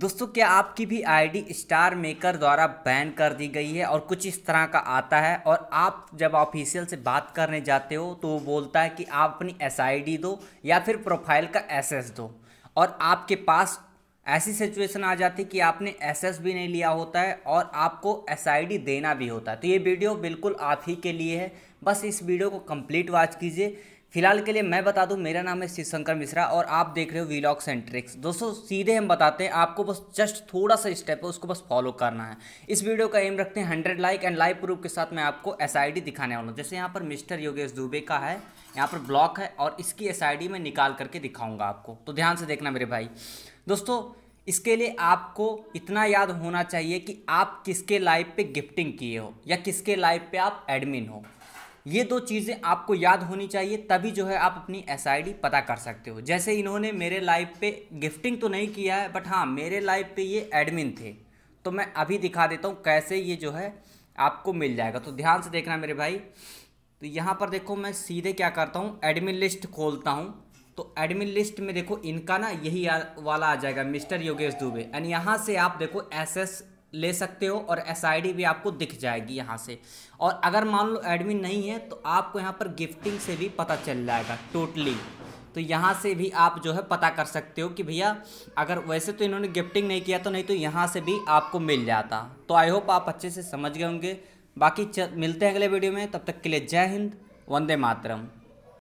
दोस्तों क्या आपकी भी आईडी स्टार मेकर द्वारा बैन कर दी गई है और कुछ इस तरह का आता है और आप जब ऑफिशियल से बात करने जाते हो तो वो बोलता है कि आप अपनी एसआईडी दो या फिर प्रोफाइल का एसएस दो और आपके पास ऐसी सिचुएशन आ जाती कि आपने एसएस भी नहीं लिया होता है और आपको एसआईडी देना भी होता है तो ये वीडियो बिल्कुल आप ही के लिए है बस इस वीडियो को कंप्लीट वॉच कीजिए फिलहाल के लिए मैं बता दूं मेरा नाम है शिवशंकर मिश्रा और आप देख रहे हो वीलॉग सेंट्रिक्स दोस्तों सीधे हम बताते हैं आपको बस जस्ट थोड़ा सा स्टेप है उसको बस फॉलो करना है इस वीडियो का एम रखते हैं hundred like and live proof के साथ मैं आपको एस दिखाने वाला हूँ जैसे यहाँ पर मिस्टर योगेश दुबे का है यहाँ पर ब्लॉक है और इसकी एस मैं निकाल करके दिखाऊँगा आपको तो ध्यान से देखना मेरे भाई दोस्तों इसके लिए आपको इतना याद होना चाहिए कि आप किसके लाइव पे गिफ्टिंग किए हो या किसके लाइव पे आप एडमिन हो ये दो चीज़ें आपको याद होनी चाहिए तभी जो है आप अपनी एस पता कर सकते हो जैसे इन्होंने मेरे लाइफ पे गिफ्टिंग तो नहीं किया है बट हाँ मेरे लाइफ पे ये एडमिन थे तो मैं अभी दिखा देता हूँ कैसे ये जो है आपको मिल जाएगा तो ध्यान से देखना मेरे भाई तो यहाँ पर देखो मैं सीधे क्या करता हूँ एडमिन लिस्ट खोलता हूँ तो एडमिन लिस्ट में देखो इनका ना यही वाला आ जाएगा मिस्टर योगेश दुबे एंड यहाँ से आप देखो एस एस ले सकते हो और एस भी आपको दिख जाएगी यहाँ से और अगर मान लो एडमिन नहीं है तो आपको यहाँ पर गिफ्टिंग से भी पता चल जाएगा टोटली तो यहाँ से भी आप जो है पता कर सकते हो कि भैया अगर वैसे तो इन्होंने गिफ्टिंग नहीं किया तो नहीं तो यहाँ से भी आपको मिल जाता तो आई होप आप अच्छे से समझ गए होंगे बाकी मिलते हैं अगले वीडियो में तब तक के लिए जय हिंद वंदे मातरम